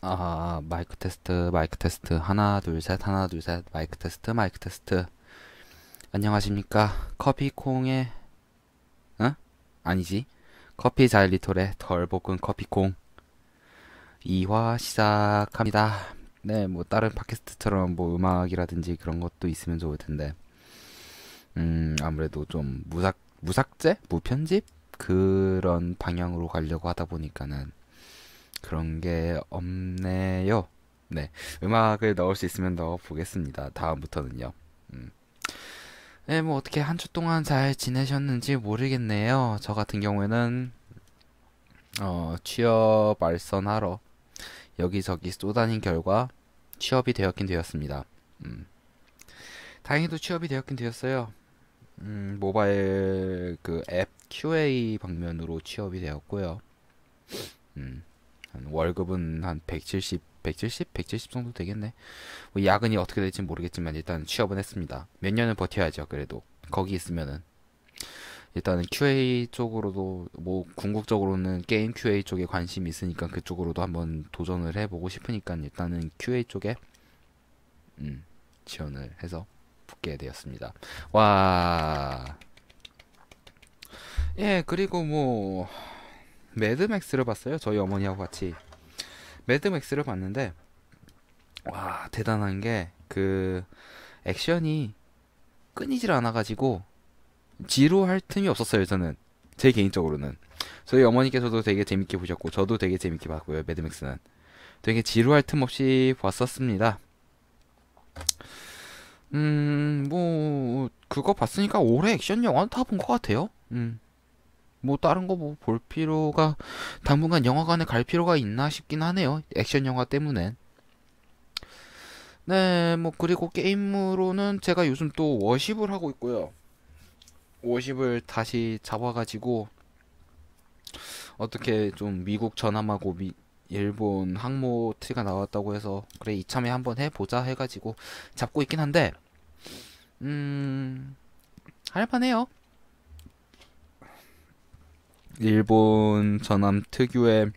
아 마이크 테스트 마이크 테스트 하나 둘 셋 하나 둘 셋 마이크 테스트 마이크 테스트 안녕하십니까 커피콩의 응? 어? 아니지 커피 자일리톨의 덜 볶은 커피콩 2화 시작합니다 네 뭐 다른 팟캐스트처럼 뭐 음악이라든지 그런 것도 있으면 좋을 텐데 음 아무래도 좀 무삭 무삭제 무편집 그런 방향으로 가려고 하다 보니까는 그런 게 없네요. 네. 음악을 넣을 수 있으면 넣어보겠습니다. 다음부터는요. 음. 네, 뭐 어떻게 한 주 동안 잘 지내셨는지 모르겠네요. 저 같은 경우에는 어, 취업 알선하러 여기저기 쏘다닌 결과 취업이 되었긴 되었습니다. 음. 다행히도 취업이 되었긴 되었어요. 음, 모바일 그 앱 QA 방면으로 취업이 되었고요. 음. 월급은 한 170, 170, 170 정도 되겠네. 뭐 야근이 어떻게 될지 모르겠지만 일단 취업은 했습니다. 몇 년은 버텨야죠. 그래도 거기 있으면은 일단은 QA 쪽으로도 뭐 궁극적으로는 게임 QA 쪽에 관심이 있으니까 그쪽으로도 한번 도전을 해보고 싶으니까 일단은 QA 쪽에 음, 지원을 해서 붙게 되었습니다. 와. 예, 그리고 뭐 매드맥스를 봤어요. 저희 어머니하고 같이. 매드맥스를 봤는데, 와, 대단한 게, 그, 액션이 끊이질 않아가지고, 지루할 틈이 없었어요, 저는. 제 개인적으로는. 저희 어머니께서도 되게 재밌게 보셨고, 저도 되게 재밌게 봤고요, 매드맥스는. 되게 지루할 틈 없이 봤었습니다. 음, 뭐, 그거 봤으니까 올해 액션 영화는 다 본 것 같아요. 음. 뭐 다른 거 뭐 볼 필요가 당분간 영화관에 갈 필요가 있나 싶긴 하네요. 액션 영화 때문에 네, 뭐 그리고 게임으로는 제가 요즘 또 워십을 하고 있고요. 워십을 다시 잡아가지고 어떻게 좀 미국 전함하고 미, 일본 항모 트가 나왔다고 해서 그래 이참에 한번 해보자 해가지고 잡고 있긴 한데 음 할만해요. 일본 전함 특유의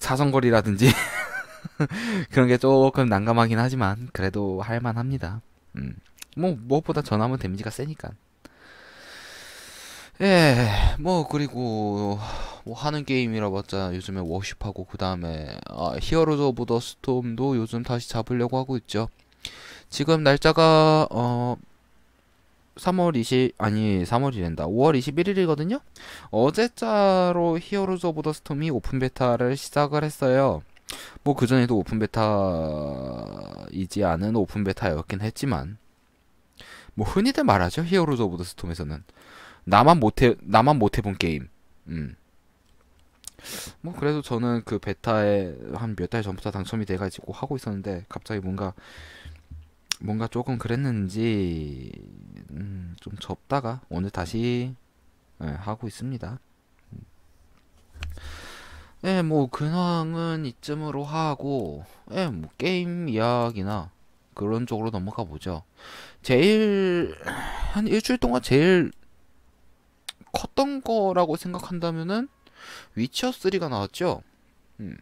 사선거리라든지 그런 게 조금 난감하긴 하지만 그래도 할만합니다. 음. 뭐 무엇보다 전함은 데미지가 세니까. 예, 뭐 그리고 뭐 하는 게임이라봤자 요즘에 워십하고 그 다음에 아, 히어로즈 오브 더 스톰도 요즘 다시 잡으려고 하고 있죠. 지금 날짜가 어 3월 20 아니 3월이된다 5월 21일이거든요 어제자로 히어로즈 오브 더 스톰이 오픈 베타를 시작을 했어요 뭐 그전에도 오픈 베타이지 않은 오픈 베타였긴 했지만 뭐 흔히들 말하죠 히어로즈 오브 더 스톰에서는 나만 못해 나만 못해본 게임 음. 뭐 그래도 저는 그 베타에 한 몇 달 전부터 당첨이 돼가지고 하고 있었는데 갑자기 뭔가 뭔가 조금 그랬는지 음, 좀 접다가 오늘 다시 네, 하고 있습니다. 음. 예, 네, 뭐 근황은 이쯤으로 하고, 예, 네, 뭐 게임 이야기나 그런 쪽으로 넘어가 보죠. 제일 한 일주일 동안 제일 컸던 거라고 생각한다면은 위치 3가 나왔죠. 음.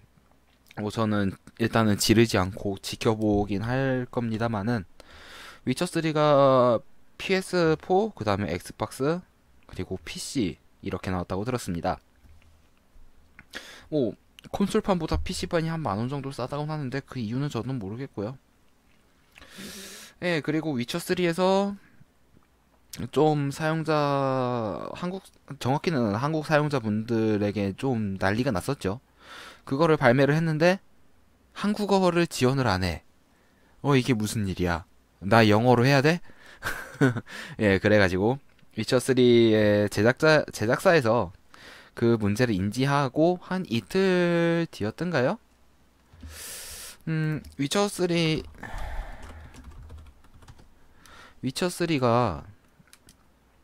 우선은 일단은 지르지 않고 지켜보긴 할 겁니다만은 위쳐 3가 PS4 그 다음에 엑스박스 그리고 PC 이렇게 나왔다고 들었습니다. 뭐 콘솔판보다 PC판이 한 만 원 정도 싸다고 하는데 그 이유는 저는 모르겠고요. 예, 네, 그리고 위쳐 3에서 좀 사용자 한국 정확히는 한국 사용자분들에게 좀 난리가 났었죠. 그거를 발매를 했는데 한국어를 지원을 안 해. 어 이게 무슨 일이야? 나 영어로 해야 돼? 예, 그래가지고 위쳐 3의 제작자 제작사에서 그 문제를 인지하고 한 이틀 뒤였던가요? 음, 위쳐 3 위쳐 3가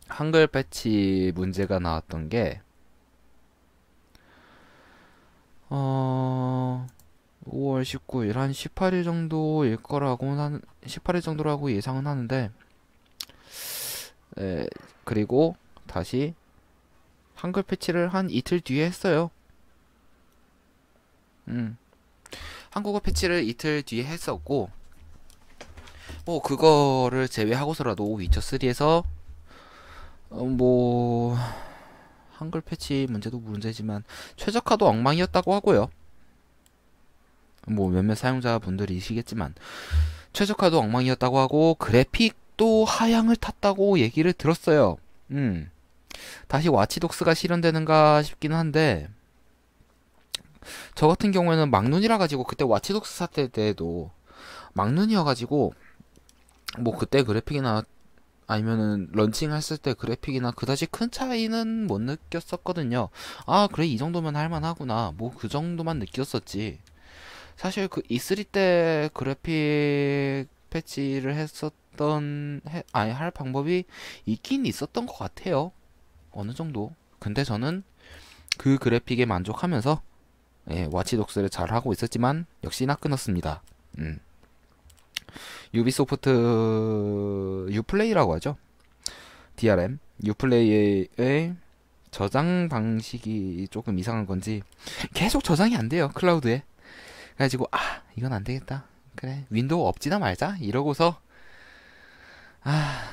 한글 패치 문제가 나왔던 게 어, 5월 19일 한 18일 정도일 거라고 한 18일 정도라고 예상은 하는데 에, 그리고 다시 한글 패치를 한 이틀 뒤에 했어요. 음. 한국어 패치를 이틀 뒤에 했었고 뭐 그거를 제외하고서라도 위쳐3에서 어, 뭐 한글 패치 문제도 문제지만 최적화도 엉망이었다고 하고요. 뭐 몇몇 사용자분들이시겠지만 최적화도 엉망이었다고 하고 그래픽도 하향을 탔다고 얘기를 들었어요. 음. 다시 와치독스가 실현되는가 싶기는 한데 저 같은 경우에는 막눈이라 가지고 그때 와치독스 사태 때도 에 막눈이어 가지고 뭐 그때 그래픽이나 아니면은 런칭했을 때 그래픽이나 그다지 큰 차이는 못 느꼈었거든요. 아 그래 이 정도면 할만하구나. 뭐 그 정도만 느꼈었지. 사실 그 E3 때 그래픽 패치를 했었던 해, 아니 할 방법이 있긴 있었던 것 같아요. 어느 정도. 근데 저는 그 그래픽에 만족하면서 예, 와치독스를 잘 하고 있었지만 역시나 끊었습니다. 음. 유비소프트 유플레이라고 하죠. DRM 유플레이의 저장 방식이 조금 이상한 건지 계속 저장이 안 돼요 클라우드에. 그래가지고 아 이건 안 되겠다. 그래 윈도우 없지나 말자 이러고서 아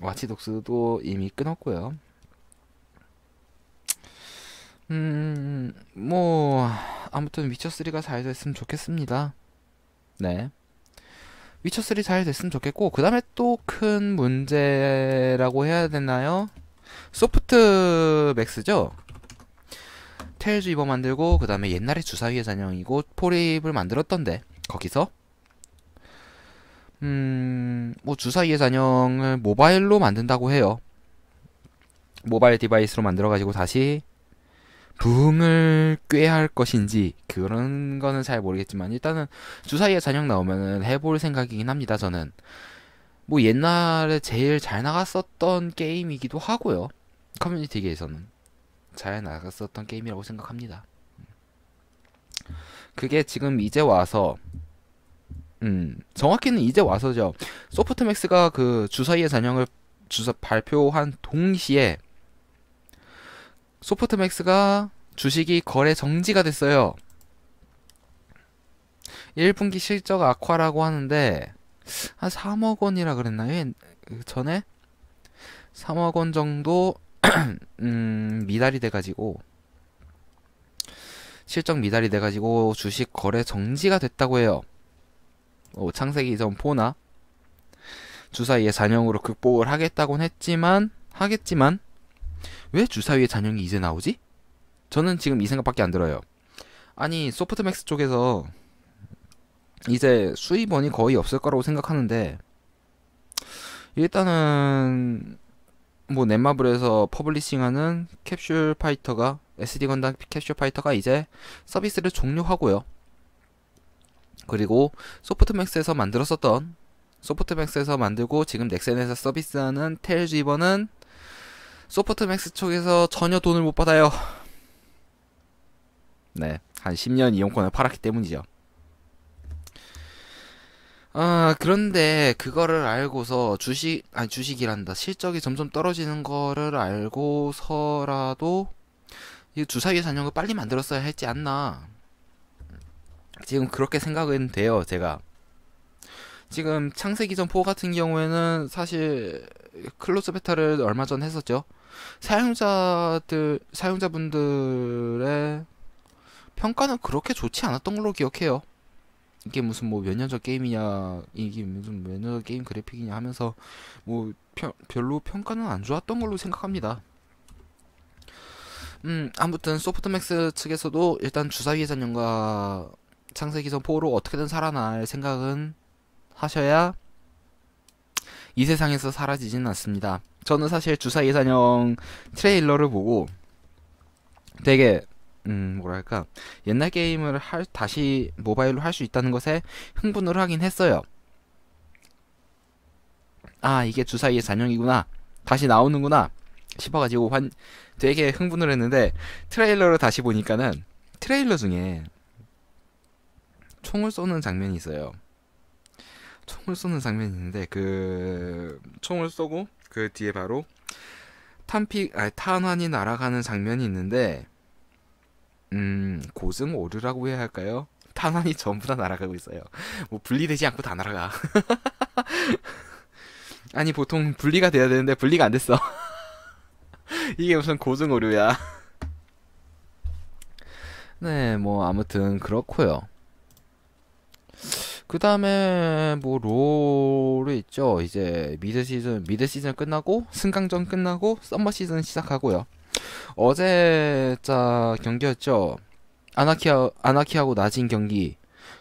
와치독스도 이미 끊었고요. 음, 뭐, 아무튼 위쳐3가 잘 됐으면 좋겠습니다. 네. 위쳐3 잘 됐으면 좋겠고 그 다음에 또 큰 문제라고 해야 되나요? 소프트 맥스죠? 테일즈 이버 만들고 그 다음에 옛날에 주사위의 잔영이고 포립을 만들었던데 거기서 음뭐 주사위의 잔영을 모바일로 만든다고 해요 모바일 디바이스로 만들어가지고 다시 부흥을 꾀할 것인지 그런 거는 잘 모르겠지만 일단은 주사위에 잔영 나오면은 해볼 생각이긴 합니다. 저는 뭐 옛날에 제일 잘 나갔었던 게임이기도 하고요. 커뮤니티계에서는 잘 나갔었던 게임이라고 생각합니다. 그게 지금 이제 와서 음 정확히는 이제 와서죠. 소프트맥스가 그주사위에 잔영을 주사 발표한 동시에 소프트맥스가 주식이 거래 정지가 됐어요. 1분기 실적 악화라고 하는데 한 3억 원이라 그랬나요? 예, 그 전에 3억 원 정도 음, 미달이 돼가지고 실적 미달이 돼가지고 주식 거래 정지가 됐다고 해요. 오, 어, 창세기 이전 포나 주사위의 잔영으로 극복을 하겠다곤 했지만 하겠지만 왜 주사위의 잔영이 이제 나오지? 저는 지금 이 생각밖에 안 들어요. 아니 소프트맥스 쪽에서 이제 수입원이 거의 없을 거라고 생각하는데 일단은 뭐 넷마블에서 퍼블리싱하는 캡슐 파이터가 SD 건담 캡슐 파이터가 이제 서비스를 종료하고요. 그리고 소프트맥스에서 만들었었던 소프트맥스에서 만들고 지금 넥센에서 서비스하는 테일즈 이버는 소프트맥스 쪽에서 전혀 돈을 못 받아요. 네, 한 10년 이용권을 팔았기 때문이죠. 아, 그런데 그거를 알고서 주식, 아니 주식이란다. 실적이 점점 떨어지는 거를 알고서라도 이주사기잔용을 빨리 만들었어야 했지 않나. 지금 그렇게 생각은 돼요, 제가. 지금 창세기 전4 같은 경우에는 사실 클로스 베타를 얼마 전 했었죠. 사용자들 사용자분들의 평가는 그렇게 좋지 않았던 걸로 기억해요. 이게 무슨 뭐 몇 년 전 게임이냐 이게 무슨 몇 년 전 게임 그래픽이냐 하면서 뭐 펴, 별로 평가는 안 좋았던 걸로 생각합니다. 음 아무튼 소프트맥스 측에서도 일단 주사위 전용과 창세기선 포로 어떻게든 살아날 생각은 하셔야 이 세상에서 사라지진 않습니다. 저는 사실 주사 예산형 트레일러를 보고 되게 음 뭐랄까 옛날 게임을 할 다시 모바일로 할 수 있다는 것에 흥분을 하긴 했어요. 아 이게 주사위의 잔영이구나 다시 나오는구나 싶어가지고 환 되게 흥분을 했는데 트레일러를 다시 보니까는 트레일러 중에 총을 쏘는 장면이 있어요. 총을 쏘는 장면이 있는데 그 총을 쏘고 그 뒤에 바로 탄피 아 탄환이 날아가는 장면이 있는데 음 고증 오류라고 해야 할까요? 탄환이 전부 다 날아가고 있어요. 뭐 분리되지 않고 다 날아가. 아니 보통 분리가 돼야 되는데 분리가 안 됐어. 이게 무슨 고증 오류야. 네, 뭐 아무튼 그렇고요. 그 다음에 뭐 롤이 있죠. 이제 미드 시즌 미드 시즌 끝나고 승강전 끝나고 썸머 시즌 시작하고요. 어제 자 경기였죠. 아나키아 아나키하고 나진 경기.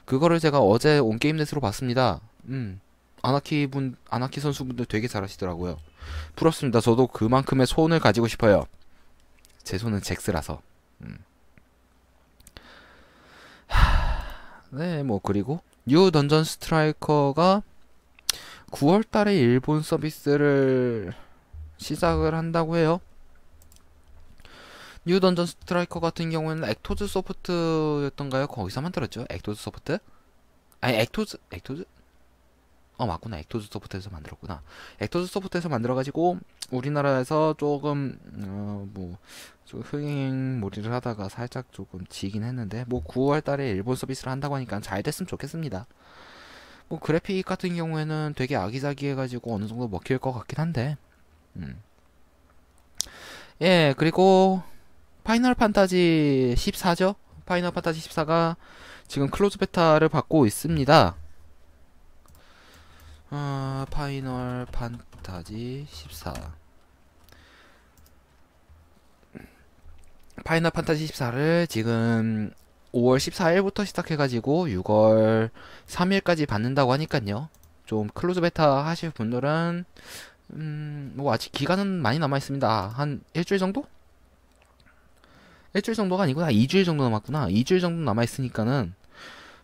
그거를 제가 어제 온 게임넷으로 봤습니다. 음. 아나키 분, 아나키 선수분들 되게 잘하시더라고요. 부럽습니다. 저도 그만큼의 손을 가지고 싶어요. 제 손은 잭스라서. 음. 하... 네, 뭐, 그리고, 뉴 던전 스트라이커가 9월 달에 일본 서비스를 시작을 한다고 해요. 뉴 던전 스트라이커 같은 경우에는 액토즈 소프트였던가요? 거기서 만들었죠? 액토즈 소프트? 아니 액토즈 액토즈? 어 맞구나 액토즈 소프트에서 만들었구나 액토즈 소프트에서 만들어가지고 우리나라에서 조금 어뭐 흥행몰이를 하다가 살짝 조금 지긴 했는데 뭐 9월 달에 일본 서비스를 한다고 하니까 잘 됐으면 좋겠습니다. 뭐 그래픽 같은 경우에는 되게 아기자기해가지고 어느 정도 먹힐 것 같긴 한데 음. 예 그리고 파이널 판타지 14죠? 파이널 판타지 14가 지금 클로즈 베타를 받고 있습니다. 어, 파이널 판타지 14 파이널 판타지 14를 지금 5월 14일부터 시작해가지고 6월 3일까지 받는다고 하니깐요. 좀 클로즈 베타 하실 분들은 음, 뭐 아직 기간은 많이 남아있습니다. 한 일주일 정도? 일주일 정도가 아니고 한 2주일 정도 남았구나. 2주일 정도 남아있으니까는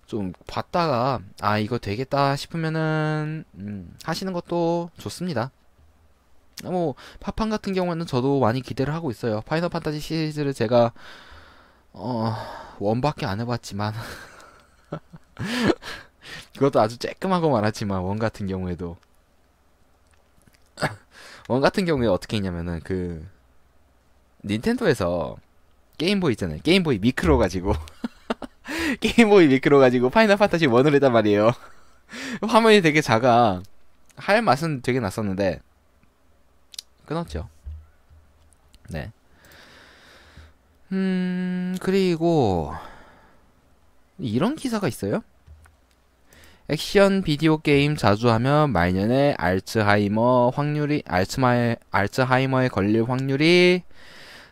좀 봤다가 아 이거 되겠다 싶으면은 음, 하시는 것도 좋습니다. 어, 뭐 파판 같은 경우에는 저도 많이 기대를 하고 있어요. 파이널 판타지 시리즈를 제가 어 원밖에 안 해봤지만 그것도 아주 쬐끔하고 말았지만원 같은 경우에도 원 같은 경우에 어떻게 했냐면은 그 닌텐도에서 게임보이 있잖아요. 게임보이 미크로 가지고 게임보이 미크로 가지고 파이널 판타지 원을 했단 말이에요. 화면이 되게 작아. 할 맛은 되게 났었는데 끊었죠. 네. 음, 그리고 이런 기사가 있어요. 액션 비디오 게임 자주 하면 말년에 알츠하이머 확률이 알츠마의 알츠하이머에 걸릴 확률이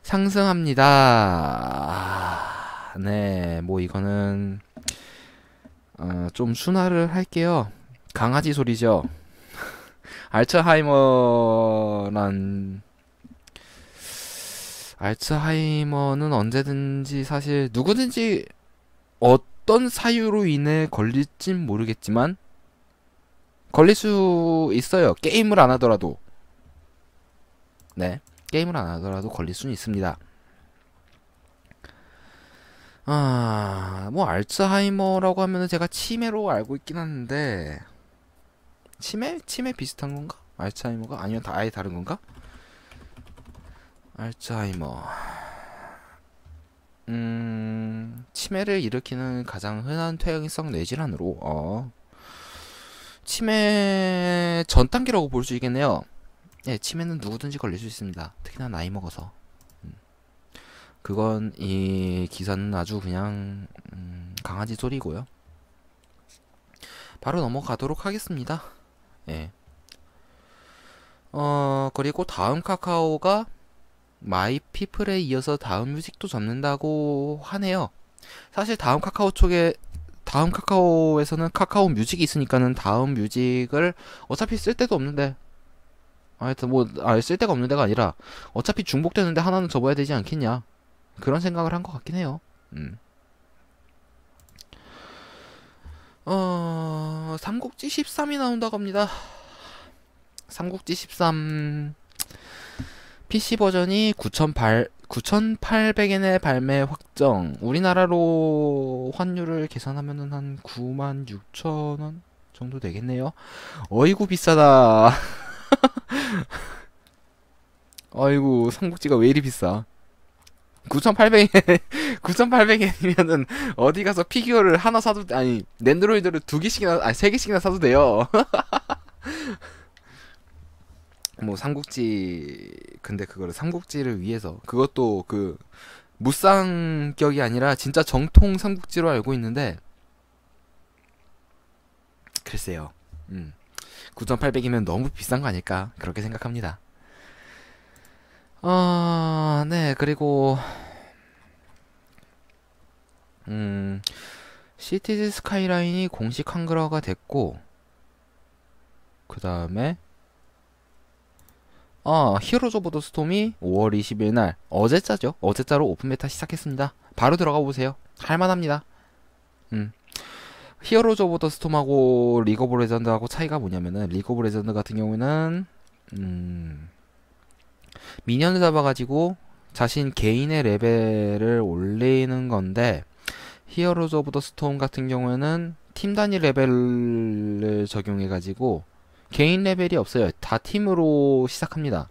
상승합니다. 아, 네, 뭐 이거는 어, 좀 순화를 할게요. 강아지 소리죠. 알츠하이머란 알츠하이머는 언제든지 사실 누구든지 어떤 사유로 인해 걸릴진 모르겠지만 걸릴 수 있어요. 게임을 안 하더라도. 네. 게임을 안 하더라도 걸릴 수는 있습니다. 아, 뭐 알츠하이머라고 하면은 제가 치매로 알고 있긴 한데 치매? 치매 비슷한 건가? 알츠하이머가? 아니면 다 아예 다른 건가? 알츠하이머 음... 치매를 일으키는 가장 흔한 퇴행성 뇌질환으로 어. 치매 전 단계라고 볼 수 있겠네요 예, 치매는 누구든지 걸릴 수 있습니다 특히나 나이 먹어서 음. 그건 이 기사는 아주 그냥 음, 강아지 소리고요 바로 넘어가도록 하겠습니다 예. 어, 그리고 다음 카카오가 마이피플에 이어서 다음 뮤직도 잡는다고 하네요. 사실 다음 카카오 쪽에 다음 카카오에서는 카카오 뮤직이 있으니까는 다음 뮤직을 어차피 쓸 데도 없는데 하여튼 뭐 아, 쓸데가 없는 데가 아니라 어차피 중복되는데 하나는 접어야 되지 않겠냐 그런 생각을 한 것 같긴 해요. 음. 어, 삼국지 13이 나온다고 합니다. 삼국지 13 PC 버전이 9,800 9 8 0 0엔의 발매 확정. 우리나라로 환율을 계산하면한 96,000원 정도 되겠네요. 어이구 비싸다. 어이구 삼국지가 왜 이리 비싸? 9,800엔, 9,800엔이면은 어디 가서 피규어를 하나 사도, 아니, 랜드로이드를 두 개씩이나, 아니, 세 개씩이나 사도 돼요. 뭐, 삼국지, 근데 그거를 삼국지를 위해서, 그것도 그, 무쌍격이 아니라 진짜 정통 삼국지로 알고 있는데, 글쎄요. 음. 9,800이면 너무 비싼 거 아닐까? 그렇게 생각합니다. 아, 네, 그리고 음, 시티즈 스카이라인이 공식 한글화가 됐고 그 다음에 아, 히어로즈 오브 더 스톰이 5월 20일 날 어제자죠. 어제자로 오픈 베타 시작했습니다. 바로 들어가 보세요. 할만합니다. 음. 히어로즈 오브 더 스톰하고 리그 오브 레전드하고 차이가 뭐냐면은 리그 오브 레전드 같은 경우에는 음 미니언을 잡아가지고 자신 개인의 레벨을 올리는 건데 히어로즈 오브 더 스톰 같은 경우에는 팀 단위 레벨을 적용해가지고 개인 레벨이 없어요. 다 팀으로 시작합니다.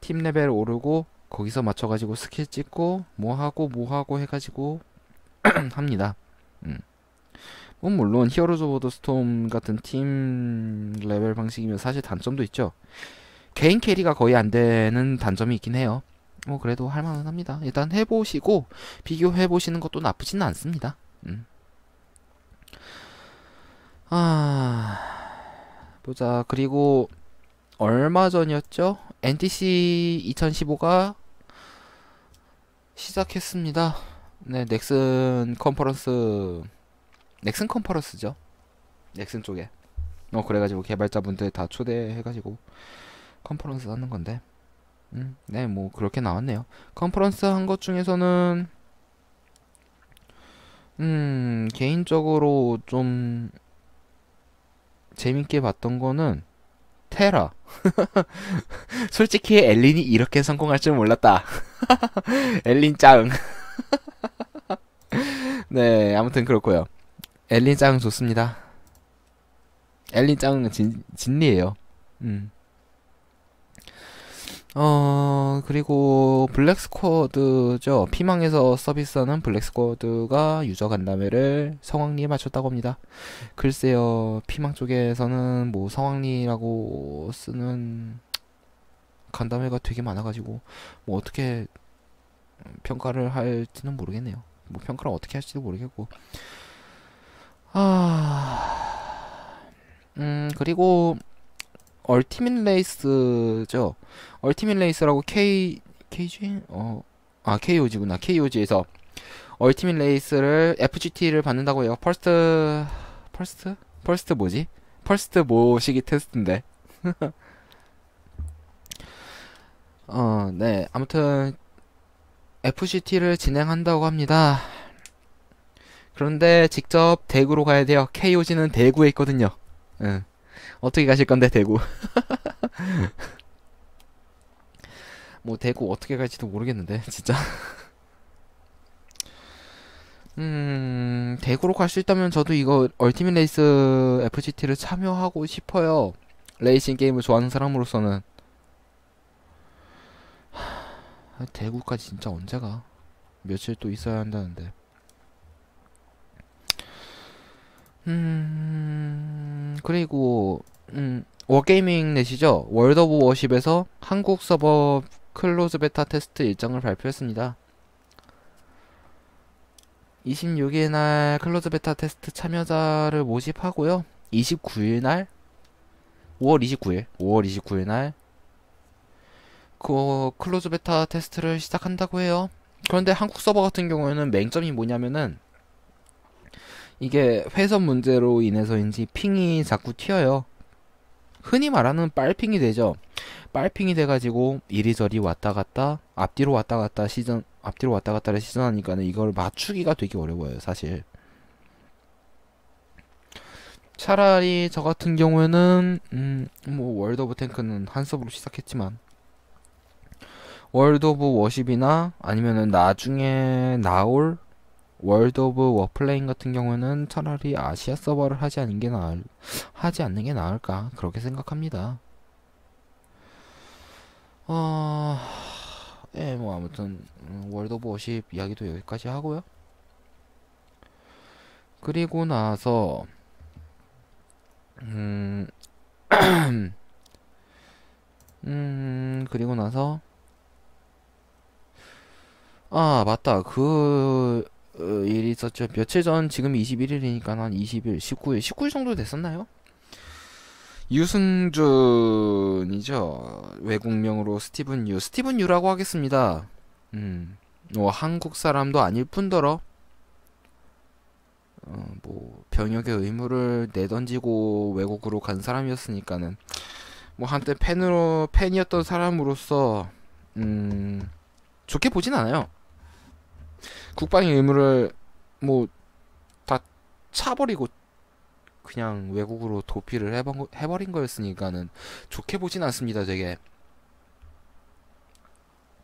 팀 레벨 오르고 거기서 맞춰가지고 스킬 찍고 뭐하고 뭐하고 해가지고 합니다. 음. 뭐 물론 히어로즈 오브 더 스톰 같은 팀 레벨 방식이면 사실 단점도 있죠. 개인 캐리가 거의 안 되는 단점이 있긴 해요. 뭐 그래도 할만은 합니다. 일단 해보시고 비교해보시는 것도 나쁘지는 않습니다. 음. 아 보자 그리고 얼마 전이었죠? NTC 2015가 시작했습니다. 네, 넥슨 컨퍼런스 넥슨 컨퍼런스죠. 넥슨 쪽에. 어 그래가지고 개발자분들 다 초대해가지고 컨퍼런스 하는 건데 음, 네, 뭐 그렇게 나왔네요. 컨퍼런스 한 것 중에서는 음, 개인적으로 좀 재밌게 봤던 거는 테라. 솔직히 엘린이 이렇게 성공할 줄 몰랐다. 엘린 짱. 네, 아무튼 그렇고요. 엘린 짱 좋습니다. 엘린 짱은 진, 진리예요. 음. 어, 그리고 블랙스쿼드죠. 피망에서 서비스하는 블랙스쿼드가 유저 간담회를 성황리에 마쳤다고 합니다. 글쎄요, 피망 쪽에서는 뭐 성황리라고 쓰는 간담회가 되게 많아가지고, 뭐 어떻게 평가를 할지는 모르겠네요. 뭐 평가를 어떻게 할지도 모르겠고. 아, 음, 그리고 얼티밋 레이스죠. 얼티밋 레이스라고 K KG 어아 KOG구나. KOG에서 얼티밋 레이스를 FGT를 받는다고 해요. 퍼스트 퍼스트 퍼스트 뭐지? 퍼스트 모시기 테스트인데. 어, 네. 아무튼 FCT를 진행한다고 합니다. 그런데 직접 대구로 가야 돼요. KOG는 대구에 있거든요. 응. 예. 어떻게 가실 건데 대구 뭐 대구 어떻게 갈지도 모르겠는데 진짜 음 대구로 갈 수 있다면 저도 이거 얼티밋 레이스 FGT를 참여하고 싶어요 레이싱 게임을 좋아하는 사람으로서는 하, 대구까지 진짜 언제 가 며칠 또 있어야 한다는데 음, 그리고, 음, 워게이밍 내시죠 월드 오브 워십에서 한국 서버 클로즈 베타 테스트 일정을 발표했습니다. 26일 날 클로즈 베타 테스트 참여자를 모집하고요. 29일 날 5월 29일, 5월 29일 날그 클로즈 베타 테스트를 시작한다고 해요. 그런데 한국 서버 같은 경우에는 맹점이 뭐냐면은 이게 회선 문제로 인해서인지 핑이 자꾸 튀어요. 흔히 말하는 빨핑이 되죠. 빨핑이 돼가지고 이리저리 왔다 갔다 앞뒤로 왔다 갔다 시전 앞뒤로 왔다 갔다를 시전하니까 이걸 맞추기가 되게 어려워요 사실. 차라리 저 같은 경우에는 음 뭐 월드 오브 탱크는 한섭으로 시작했지만 월드 오브 워십이나 아니면은 나중에 나올 월드 오브 워플레인 같은 경우는 차라리 아시아 서버를 하지 않는 게 나을 하지 않는 게 나을까 그렇게 생각합니다. 어, 예, 뭐 아무튼 월드 오브 워십 이야기도 여기까지 하고요. 그리고 나서 음, 음 그리고 나서 아 맞다 그 어, 일이 있었죠. 며칠 전 지금 21일이니까 한 20일, 19일, 19일 정도 됐었나요? 유승준이죠. 외국명으로 스티븐 유. 스티븐 유라고 하겠습니다. 음, 뭐 한국 사람도 아닐 뿐더러 어, 뭐 병역의 의무를 내던지고 외국으로 간 사람이었으니까는 뭐 한때 팬으로 팬이었던 사람으로서 음 좋게 보진 않아요. 국방의 의무를 뭐 다 차버리고 그냥 외국으로 도피를 해버, 해버린 거였으니까는 좋게 보진 않습니다 되게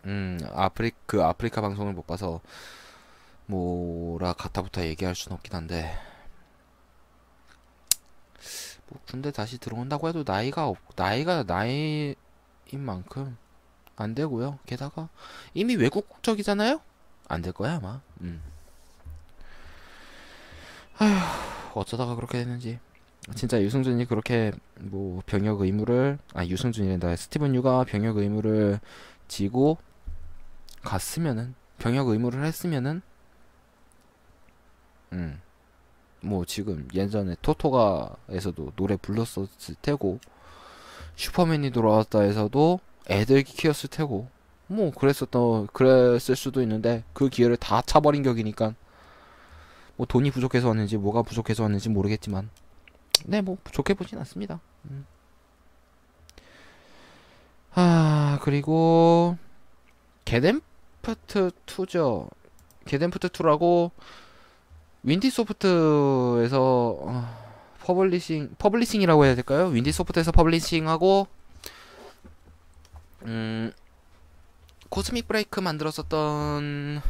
음 아프리 그 아프리카 방송을 못 봐서 뭐라 가타부터 얘기할 순 없긴 한데 뭐 군대 다시 들어온다고 해도 나이가 없 나이가 나이인 만큼 안 되고요 게다가 이미 외국 국적이잖아요 안될 거야 아마. 음. 아휴 어쩌다가 그렇게 됐는지. 진짜 유승준이 그렇게 뭐 병역 의무를 아 유승준이란다 스티븐 유가 병역 의무를 지고 갔으면은 병역 의무를 했으면은 음. 뭐 지금 예전에 토토가에서도 노래 불렀었을 테고 슈퍼맨이 돌아왔다에서도 애들 키웠을 테고 뭐 그랬었던 그랬을 수도 있는데 그 기회를 다 차버린 격이니까 뭐 돈이 부족해서 왔는지 뭐가 부족해서 왔는지 모르겠지만 네 뭐 좋게 보진 않습니다. 음. 아 그리고 게덴프트 투죠 게덴프트 투라고 윈디소프트에서 어, 퍼블리싱 퍼블리싱이라고 해야 될까요? 윈디소프트에서 퍼블리싱하고 음 코스믹 브레이크 만들었었던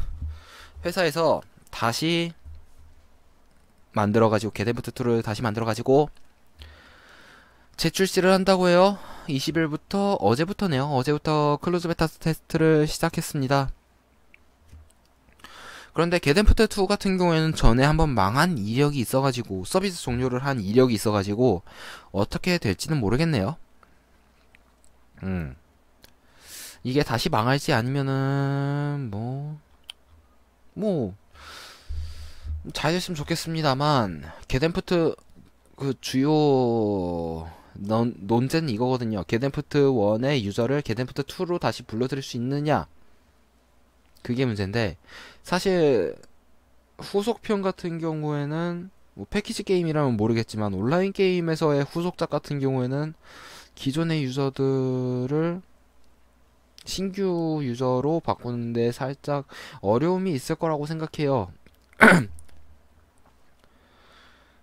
회사에서 다시 만들어가지고 게데부트 2를 다시 만들어가지고 재출시를 한다고 해요. 20일부터 어제부터네요. 어제부터 클로즈 베타 테스트를 시작했습니다. 그런데 게덴프트 2 같은 경우에는 전에 한번 망한 이력이 있어가지고 서비스 종료를 한 이력이 있어가지고 어떻게 될지는 모르겠네요. 음. 이게 다시 망할지 아니면은 뭐 뭐 잘 됐으면 좋겠습니다만 게덴프트 그 주요 논, 논제는 이거거든요. 게덴프트 1의 유저를 게덴프트 2로 다시 불러들일 수 있느냐 그게 문제인데 사실 후속편 같은 경우에는 뭐 패키지 게임이라면 모르겠지만 온라인 게임에서의 후속작 같은 경우에는 기존의 유저들을 신규 유저로 바꾸는데 살짝 어려움이 있을 거라고 생각해요.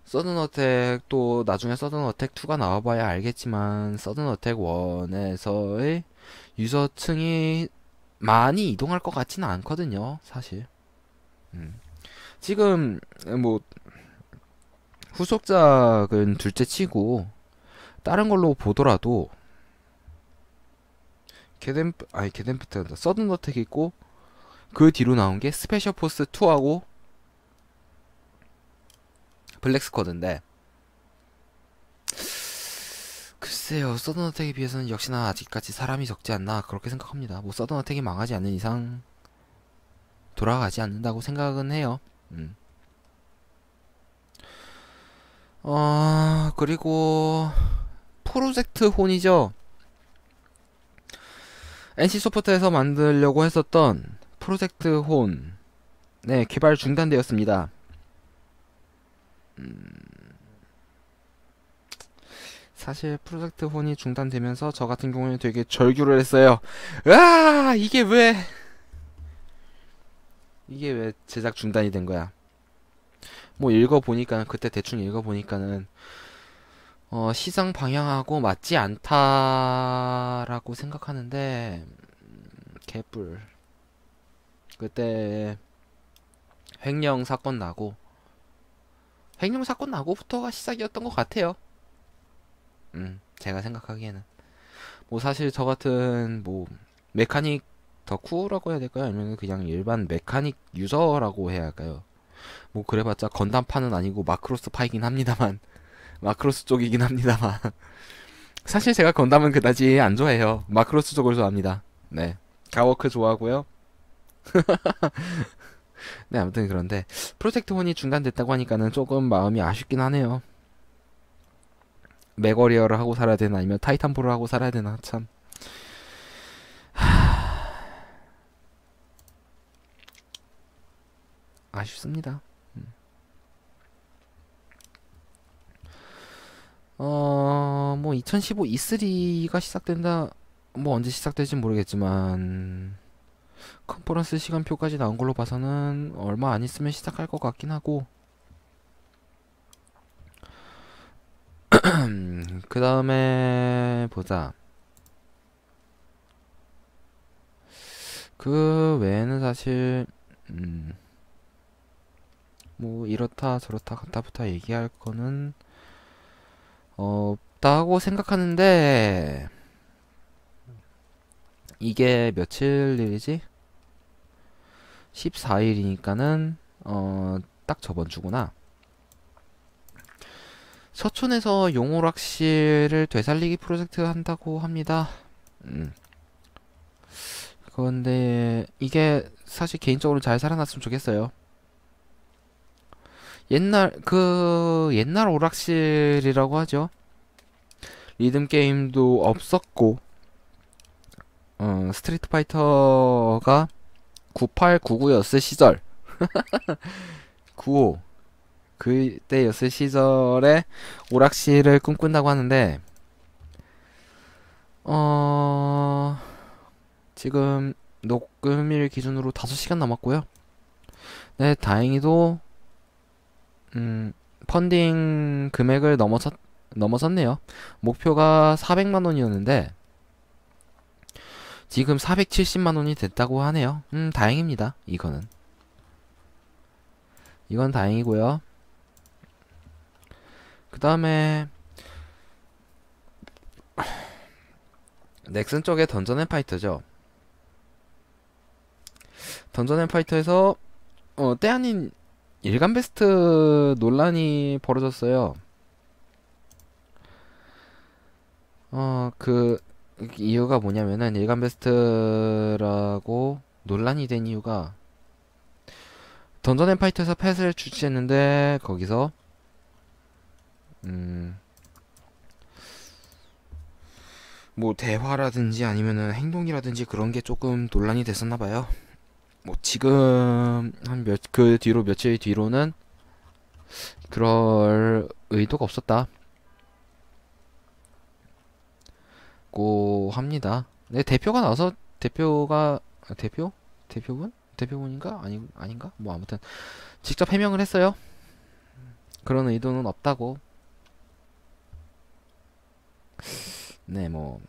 서든어택 또 나중에 서든어택 2가 나와봐야 알겠지만 서든어택 1에서의 유저층이 많이 이동할 것 같지는 않거든요 사실 음. 지금 뭐 후속작은 둘째 치고 다른 걸로 보더라도 개댐프 아니 개댐프트란다 서든 어택 있고 그 뒤로 나온 게 스페셜 포스 2하고 블랙 스쿼드인데 글쎄요 서든 어택에 비해서는 역시나 아직까지 사람이 적지 않나 그렇게 생각합니다 뭐 서든 어택이 망하지 않는 이상 돌아가지 않는다고 생각은 해요 음. 어 그리고 프로젝트 혼이죠 NC소프트에서 만들려고 했었던 프로젝트 혼, 네, 개발 중단되었습니다. 음... 사실 프로젝트 혼이 중단되면서 저 같은 경우에는 되게 절규를 했어요. 아 이게 왜 이게 왜 제작 중단이 된 거야? 뭐 읽어 보니까 그때 대충 읽어 보니까는 어, 시장 방향하고 맞지 않다라고 생각하는데 음, 개뿔 그때 횡령 사건 나고 횡령 사건 나고부터가 시작이었던 것 같아요 음 제가 생각하기에는 뭐 사실 저 같은 뭐 메카닉 더쿠라고 해야 될까요? 아니면 그냥 일반 메카닉 유저라고 해야 할까요? 뭐 그래봤자 건담파는 아니고 마크로스 파이긴 합니다만 마크로스 쪽이긴 합니다만 사실 제가 건담은 그다지 안 좋아해요. 마크로스 쪽을 좋아합니다. 네. 가워크 좋아하고요. 네, 아무튼 그런데 프로젝트 혼이 중단됐다고 하니까는 조금 마음이 아쉽긴 하네요. 메거리어를 하고 살아야 되나 아니면 타이탄볼을 하고 살아야 되나 참. 아쉽습니다. 어, 뭐 2015 E3가 시작된다. 뭐 언제 시작될지 모르겠지만 컨퍼런스 시간표까지 나온 걸로 봐서는 얼마 안 있으면 시작할 것 같긴 하고 그 다음에 보자 그 외에는 사실 음, 뭐 이렇다 저렇다 갖다 부터 얘기할 거는 없다고 생각하는데 이게 며칠일이지? 14일이니까는 어, 딱 저번 주구나. 서촌에서 용호락실를 되살리기 프로젝트 한다고 합니다. 음. 그런데 이게 사실 개인적으로 잘 살아났으면 좋겠어요. 옛날 그 옛날 오락실이라고 하죠. 리듬 게임도 없었고 어, 스트리트 파이터가 9899였을 시절 95 그때였을 시절에 오락실을 꿈꾼다고 하는데 어 지금 녹음일 기준으로 5시간 남았고요. 네, 다행히도 음, 펀딩 금액을 넘어섰, 넘어섰네요. 목표가 400만 원이었는데, 지금 470만 원이 됐다고 하네요. 음, 다행입니다. 이거는. 이건 다행이고요. 그 다음에, 넥슨 쪽에 던전 앤 파이터죠. 던전 앤 파이터에서, 어, 때 아닌 일간 베스트 논란이 벌어졌어요. 어, 그, 이유가 뭐냐면은 일간 베스트라고 논란이 된 이유가 던전 앤 파이터에서 팻을 출시했는데 거기서 음뭐 대화라든지 아니면은 행동이라든지 그런 게 조금 논란이 됐었나 봐요. 뭐 지금 한 몇 그 뒤로 며칠 뒤로는 그럴 의도가 없었다 고 합니다 네 대표가 나서 대표가 아, 대표? 대표분? 대표분인가? 아니, 아닌가? 뭐 아무튼 직접 해명을 했어요 그런 의도는 없다고 네 뭐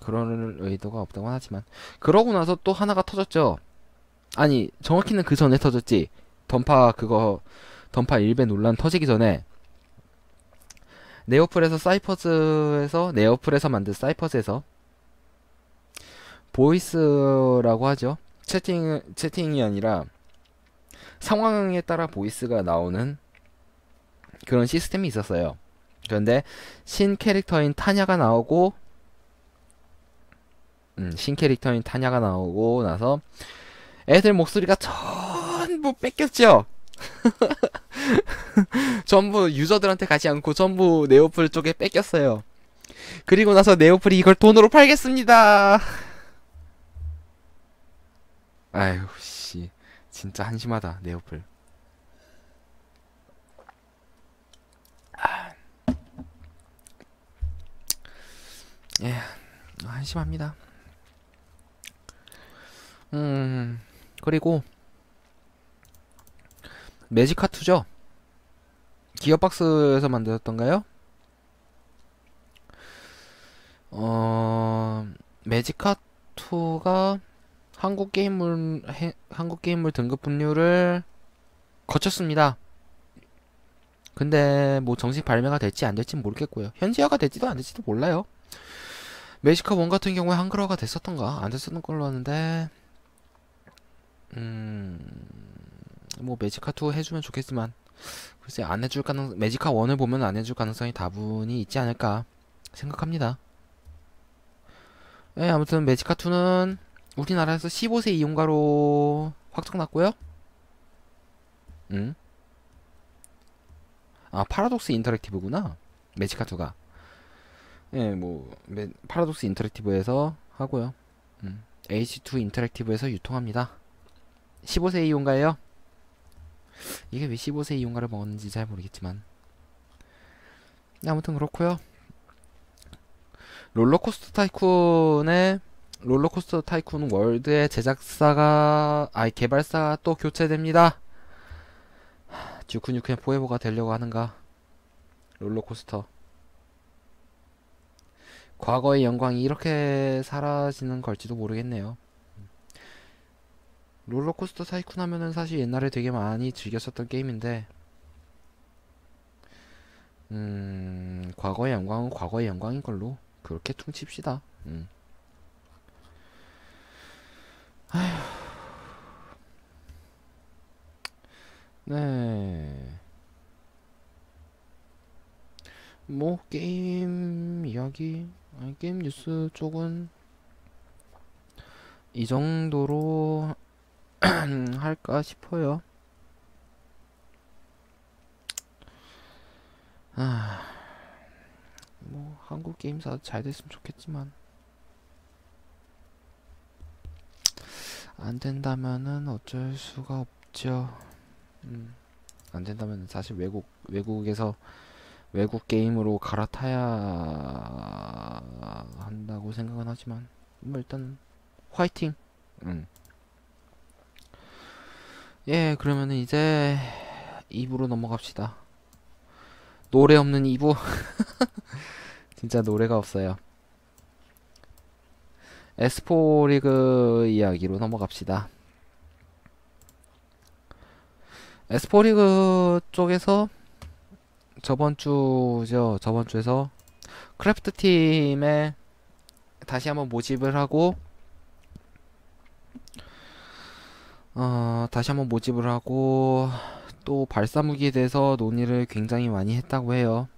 그런 의도가 없다고 하지만 그러고 나서 또 하나가 터졌죠 아니 정확히는 그 전에 터졌지 던파 그거 던파 일배 논란 터지기 전에 네오플에서 사이퍼즈에서 네오플에서 만든 사이퍼즈에서 보이스라고 하죠 채팅 채팅이 아니라 상황에 따라 보이스가 나오는 그런 시스템이 있었어요 그런데 신 캐릭터인 타냐가 나오고 음, 신 캐릭터인 타냐가 나오고 나서 애들 목소리가 전부 뺏겼죠. 전부 유저들한테 가지 않고 전부 네오플 쪽에 뺏겼어요. 그리고 나서 네오플이 이걸 돈으로 팔겠습니다. 아유 씨 진짜 한심하다 네오플. 아. 예 한심합니다. 음. 그리고 매직 하투죠? 기어박스에서 만들었던가요? 어, 매직 하투가 한국 게임물 해, 한국 게임물 등급 분류를 거쳤습니다. 근데 뭐 정식 발매가 될지 안 될지 모르겠고요. 현지화가 될지도 안 될지도 몰라요. 매직카 원 같은 경우에 한글화가 됐었던가 안 됐었던 걸로 아는데 음뭐 매직카2 해주면 좋겠지만 글쎄 안 해줄 가능 매직카 1을 보면 안 해줄 가능성이 다분히 있지 않을까 생각합니다. 네, 아무튼 매직카 2는 우리나라에서 15세 이용가로 확정났고요. 음. 아 파라독스 인터랙티브구나 매직카 2가. 예, 네, 뭐 파라독스 인터랙티브에서 하고요. 음. H2 인터랙티브에서 유통합니다. 15세 이용가예요? 이게 왜 15세 이용가를 먹었는지 잘 모르겠지만 아무튼 그렇고요 롤러코스터 타이쿤의 롤러코스터 타이쿤 월드의 제작사가 아 개발사가 또 교체됩니다 듀크뉴 그냥 포에버가 되려고 하는가 롤러코스터 과거의 영광이 이렇게 사라지는 걸지도 모르겠네요 롤러코스터 사이쿤 하면은 사실 옛날에 되게 많이 즐겼었던 게임인데 음... 과거의 영광은 과거의 영광인 걸로 그렇게 퉁칩시다 음. 네... 뭐 게임 이야기 아니, 게임 뉴스 쪽은 이 정도로 할까 싶어요. 아, 뭐 한국 게임사 도잘 됐으면 좋겠지만 안 된다면은 어쩔 수가 없죠. 음, 안 된다면 사실 외국 외국에서 외국 게임으로 갈아타야 한다고 생각은 하지만 뭐 일단 화이팅. 음. 예 그러면은 이제 2부로 넘어갑시다 노래 없는 2부 진짜 노래가 없어요 에스포 리그 이야기로 넘어갑시다 에스포 리그 쪽에서 저번 주죠 저번 주에서 크래프트 팀에 다시 한번 모집을 하고 어, 다시 한번 모집을 하고 또 발사무기에 대해서 논의를 굉장히 많이 했다고 해요.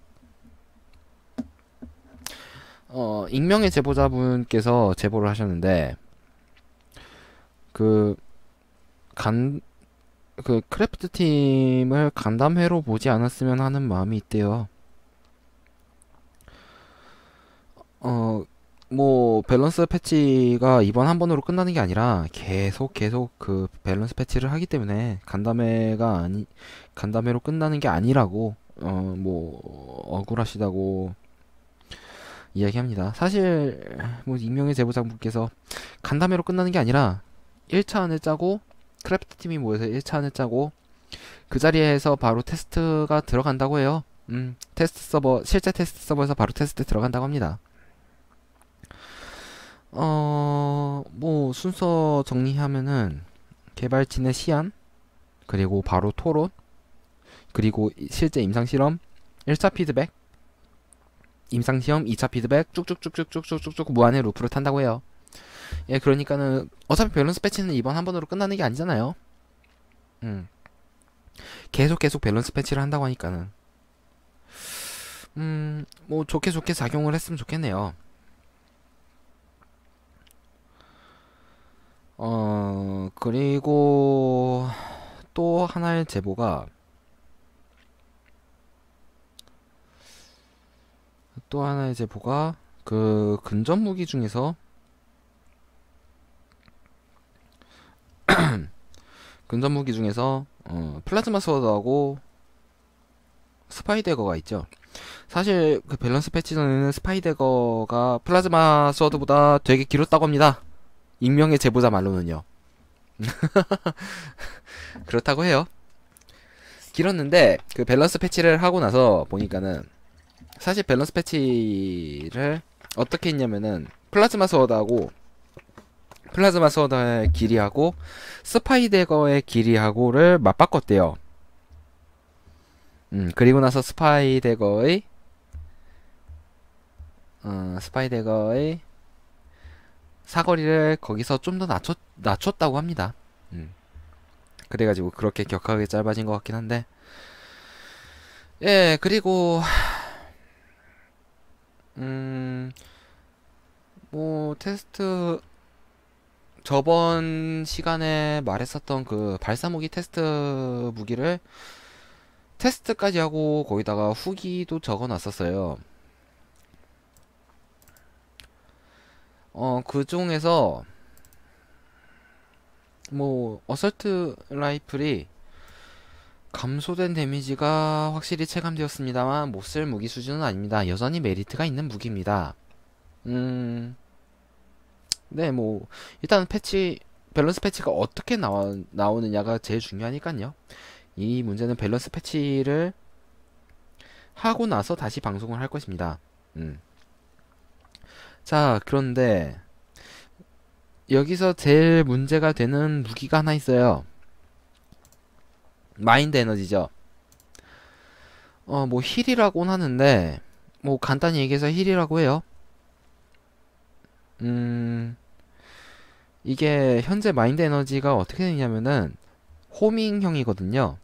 어, 익명의 제보자분께서 제보를 하셨는데 그 간그 그 크래프트 팀을 간담회로 보지 않았으면 하는 마음이 있대요. 어뭐 밸런스 패치가 이번 한 번으로 끝나는 게 아니라 계속 계속 그 밸런스 패치를 하기 때문에 간담회가 아니 간담회로 끝나는 게 아니라고 어 뭐 억울하시다고 이야기합니다. 사실 뭐 익명의 제보자분께서 간담회로 끝나는 게 아니라 1차 안을 짜고 크래프트 팀이 모여서 1차 안을 짜고 그 자리에서 바로 테스트가 들어간다고 해요. 음, 테스트 서버 실제 테스트 서버에서 바로 테스트 들어간다고 합니다. 어, 뭐 순서 정리하면은 개발진의 시안, 그리고 바로 토론, 그리고 실제 임상 실험, 1차 피드백, 임상 시험, 2차 피드백 쭉쭉쭉쭉쭉쭉쭉 무한의 루프를 탄다고 해요. 예, 그러니까는 어차피 밸런스 패치는 이번 한 번으로 끝나는 게 아니잖아요. 음. 계속 계속 밸런스 패치를 한다고 하니까는 음, 뭐 좋게 좋게 작용을 했으면 좋겠네요. 어, 그리고 또 하나의 제보가 또 하나의 제보가 그 근접 무기 중에서 근접 무기 중에서 어, 플라즈마 스워드하고 스파이 데거가 있죠. 사실 그 밸런스 패치 전에는 스파이 데거가 플라즈마 스워드보다 되게 길었다고 합니다. 익명의 제보자 말로는요. 그렇다고 해요. 길었는데 그 밸런스 패치를 하고 나서 보니까는 사실 밸런스 패치를 어떻게 했냐면은 플라즈마 소워드하고 플라즈마 소워드의 길이하고 스파이데거의 길이하고를 맞바꿨대요. 음 그리고 나서 스파이데거의 어, 스파이데거의 사거리를 거기서 좀 더 낮췄, 낮췄다고 합니다. 음. 그래가지고 그렇게 격하게 짧아진 것 같긴 한데 예 그리고 음뭐 테스트 저번 시간에 말했었던 그 발사무기 테스트 무기를 테스트까지 하고 거기다가 후기도 적어놨었어요. 어, 그 중에서 뭐 어설트 라이플이 감소된 데미지가 확실히 체감되었습니다만 못쓸 무기 수준은 아닙니다. 여전히 메리트가 있는 무기입니다. 음... 네, 뭐 일단 패치 밸런스 패치가 어떻게 나와, 나오느냐가 제일 중요하니깐요. 이 문제는 밸런스 패치를 하고 나서 다시 방송을 할 것입니다. 음. 자, 그런데 여기서 제일 문제가 되는 무기가 하나 있어요. 마인드 에너지죠. 어, 뭐 힐이라고는 하는데 뭐 간단히 얘기해서 힐이라고 해요. 음. 이게 현재 마인드 에너지가 어떻게 되냐면은 호밍형이거든요.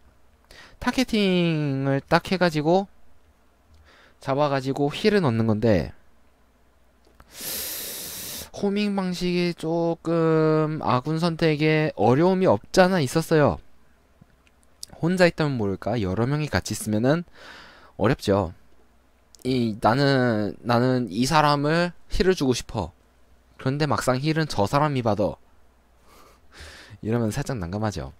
타겟팅을 딱 해가지고 잡아가지고 힐을 넣는 건데 호밍 방식이 조금 아군 선택에 어려움이 없잖아 있었어요. 혼자 있다면 모를까? 여러 명이 같이 있으면은 어렵죠. 이 나는 나는 이 사람을 힐을 주고 싶어. 그런데 막상 힐은 저 사람이 받아. 이러면 살짝 난감하죠.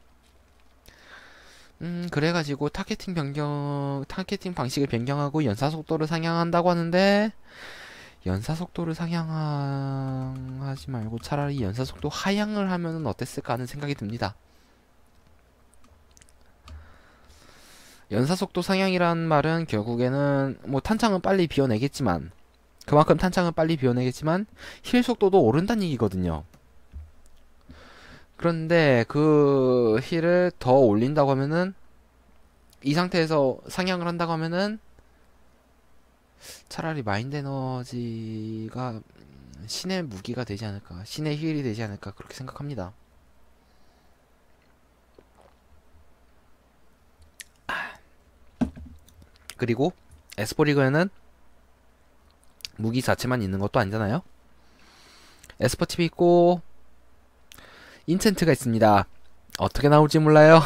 음, 그래가지고 타겟팅 변경, 타겟팅 방식을 변경하고 연사 속도를 상향한다고 하는데, 연사 속도를 상향하지 말고 차라리 연사 속도 하향을 하면 어땠을까 하는 생각이 듭니다. 연사 속도 상향이란 말은 결국에는 뭐 탄창은 빨리 비워내겠지만 그만큼 탄창은 빨리 비워내겠지만 힐 속도도 오른다는 얘기거든요. 그런데 그 힐을 더 올린다고 하면은 이 상태에서 상향을 한다고 하면은 차라리 마인드 에너지가 음, 신의 무기가 되지 않을까 신의 힐이 되지 않을까 그렇게 생각합니다 그리고 에스포리그에는 무기 자체만 있는 것도 아니잖아요 에스퍼 팁이 있고 인챈트가 있습니다 어떻게 나올지 몰라요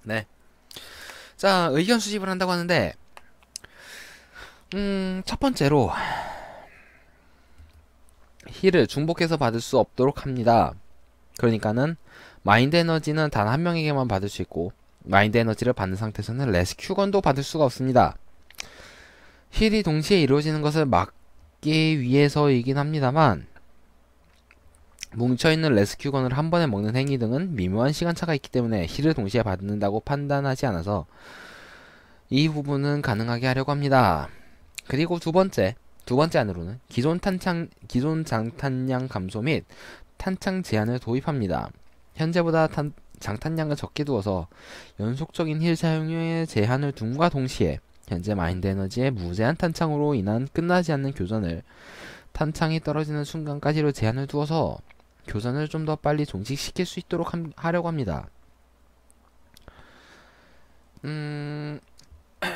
네자 의견 수집을 한다고 하는데 음, 첫 번째로 힐을 중복해서 받을 수 없도록 합니다. 그러니까는 마인드 에너지는 단 한 명에게만 받을 수 있고 마인드 에너지를 받는 상태에서는 레스큐건도 받을 수가 없습니다. 힐이 동시에 이루어지는 것을 막기 위해서이긴 합니다만 뭉쳐있는 레스큐건을 한 번에 먹는 행위 등은 미묘한 시간차가 있기 때문에 힐을 동시에 받는다고 판단하지 않아서 이 부분은 가능하게 하려고 합니다. 그리고 두 번째, 두 번째 안으로는 기존 탄창, 기존 장탄량 감소 및 탄창 제한을 도입합니다. 현재보다 탄, 장탄량을 적게 두어서 연속적인 힐사용료의 제한을 둔과 동시에 현재 마인드 에너지의 무제한 탄창으로 인한 끝나지 않는 교전을 탄창이 떨어지는 순간까지로 제한을 두어서 교전을 좀 더 빨리 종식시킬 수 있도록 함, 하려고 합니다. 음...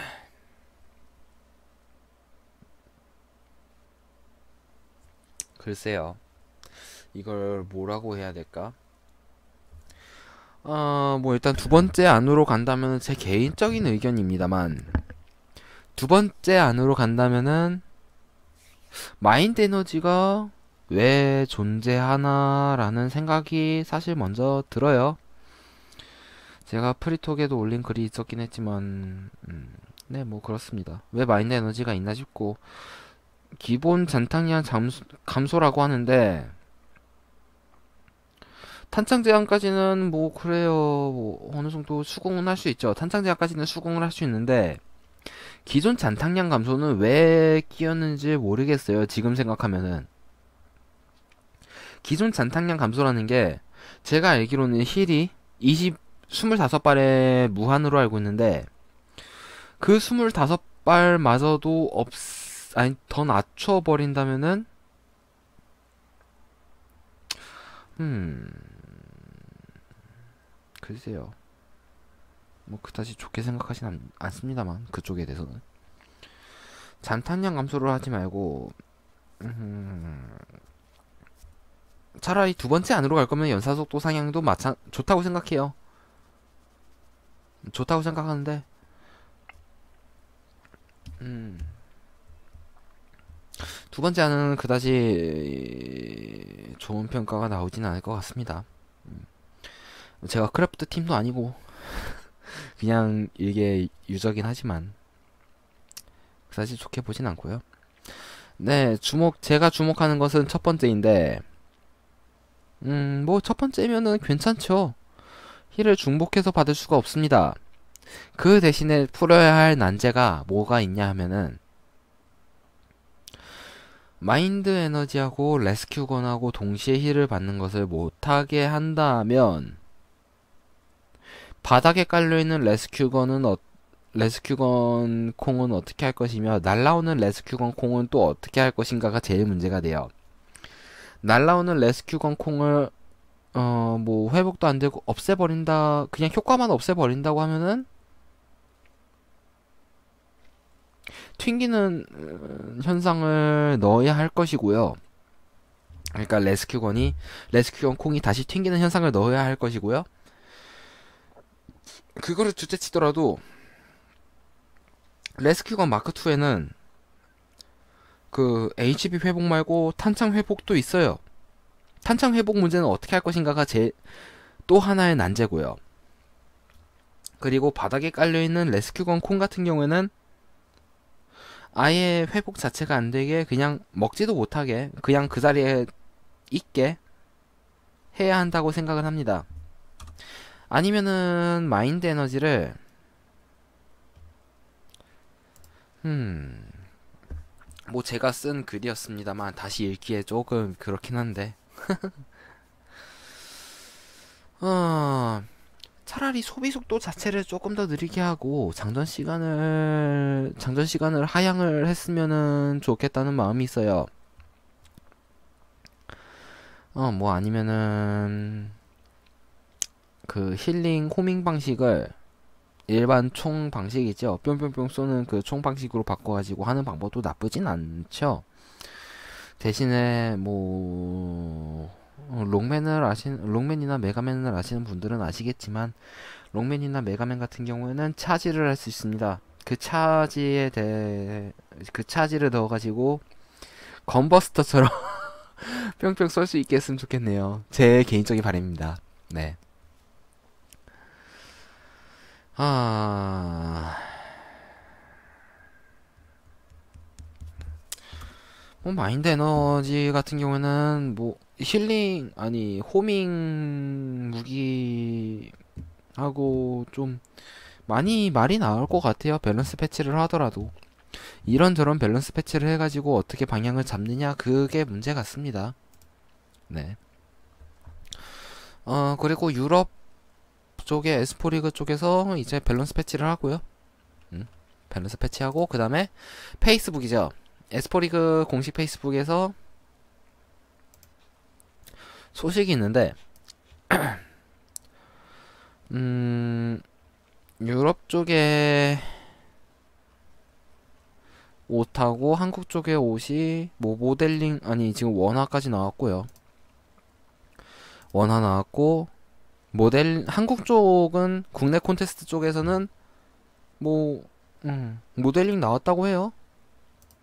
글쎄요. 이걸 뭐라고 해야 될까? 어, 뭐 일단 두 번째 안으로 간다면 제 개인적인 의견입니다만 두 번째 안으로 간다면은 마인드 에너지가 왜 존재하나라는 생각이 사실 먼저 들어요. 제가 프리톡에도 올린 글이 있었긴 했지만 음, 네뭐 그렇습니다. 왜 마인드 에너지가 있나 싶고 기본 잔탕량 감소라고 하는데 탄창 제한까지는 뭐 그래요 뭐 어느 정도 수긍은 할 수 있죠 탄창 제한까지는 수긍을 할 수 있는데 기존 잔탕량 감소는 왜 끼었는지 모르겠어요 지금 생각하면은 기존 잔탕량 감소라는 게 제가 알기로는 힐이 20, 25발에 무한으로 알고 있는데 그 25발마저도 없 아니 더 낮춰 버린다면은 음 글쎄요 뭐 그다지 좋게 생각하진 않, 않습니다만 그쪽에 대해서는 잔탄량 감소를 하지 말고 음, 차라리 두 번째 안으로 갈 거면 연사 속도 상향도 마찬 좋다고 생각해요. 좋다고 생각하는데 음. 두 번째 안은 그다지 좋은 평가가 나오진 않을 것 같습니다. 음. 제가 크래프트 팀도 아니고 그냥 이게 유저긴 하지만 그다지 좋게 보진 않고요. 네, 주목 제가 주목하는 것은 첫 번째인데 음, 뭐 첫 번째면은 괜찮죠. 힐을 중복해서 받을 수가 없습니다. 그 대신에 풀어야 할 난제가 뭐가 있냐 하면은 마인드 에너지하고 레스큐건하고 동시에 힐을 받는 것을 못하게 한다면 바닥에 깔려있는 레스큐건은 어, 레스큐건 콩은 어떻게 할 것이며 날라오는 레스큐건 콩은 또 어떻게 할 것인가가 제일 문제가 돼요. 날라오는 레스큐건 콩을 어 뭐 회복도 안 되고 없애버린다 그냥 효과만 없애버린다고 하면은 튕기는 어, 현상을 넣어야 할 것이고요. 그러니까 레스큐건이 레스큐건 콩이 다시 튕기는 현상을 넣어야 할 것이고요. 그거를 둘째 치더라도 레스큐건 마크 2에는 그 HP 회복 말고 탄창 회복도 있어요. 탄창 회복 문제는 어떻게 할 것인가가 제 또 하나의 난제고요. 그리고 바닥에 깔려 있는 레스큐건 콩 같은 경우에는 아예 회복 자체가 안 되게 그냥 먹지도 못하게 그냥 그 자리에 있게 해야 한다고 생각을 합니다. 아니면은 마인드 에너지를 음. 뭐 제가 쓴 글이었습니다만 다시 읽기에 조금 그렇긴 한데. 어. 차라리 소비 속도 자체를 조금 더 느리게 하고 장전 시간을 장전 시간을 하향을 했으면은 좋겠다는 마음이 있어요. 어뭐 아니면은 그 힐링 호밍 방식을 일반 총 방식이죠. 뿅뿅뿅 쏘는 그 총 방식으로 바꿔가지고 하는 방법도 나쁘진 않죠. 대신에 뭐 어, 롱맨을 아신 롱맨이나 메가맨을 아시는 분들은 아시겠지만 롱맨이나 메가맨 같은 경우에는 차지를 할 수 있습니다. 그 차지에 대해 그 차지를 넣어 가지고 건버스터처럼 뿅뿅 쏠 수 있게 했으면 좋겠네요. 제 개인적인 바램입니다 네. 아. 뭐 마인드 에너지 같은 경우에는 뭐 힐링 아니 호밍 무기하고 좀 많이 말이 나올 것 같아요. 밸런스 패치를 하더라도 이런저런 밸런스 패치를 해가지고 어떻게 방향을 잡느냐 그게 문제 같습니다. 네. 어 그리고 유럽 쪽에 에스포리그 쪽에서 이제 밸런스 패치를 하고요. 음, 밸런스 패치하고 그 다음에 페이스북이죠. 에스포리그 공식 페이스북에서 소식이 있는데 음 유럽 쪽에 옷하고 한국 쪽에 옷이 뭐 모델링 아니 지금 원화까지 나왔고요. 원화 나왔고 모델 한국 쪽은 국내 콘테스트 쪽에서는 뭐 음, 모델링 나왔다고 해요.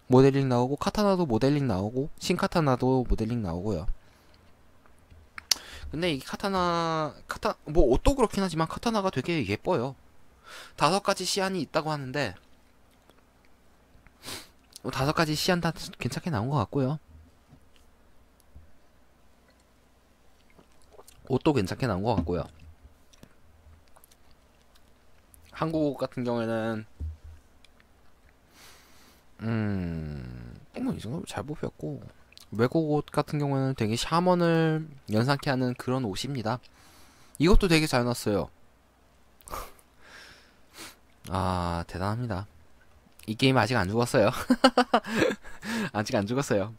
모델링 나오고 카타나도 모델링 나오고 신카타나도 모델링 나오고요. 근데 이 카타나 카타 뭐 옷도 그렇긴 하지만 카타나가 되게 예뻐요. 다섯 가지 시안이 있다고 하는데 뭐 다섯 가지 시안 다 괜찮게 나온 것 같고요. 옷도 괜찮게 나온 것 같고요. 한국 옷 같은 경우에는 음, 뭐이 정도 잘 뽑혔고 외국 옷 같은 경우에는 되게 샤먼을 연상케 하는 그런 옷입니다. 이것도 되게 잘 났어요. 아, 대단합니다. 이 게임 아직 안 죽었어요. 아직 안 죽었어요.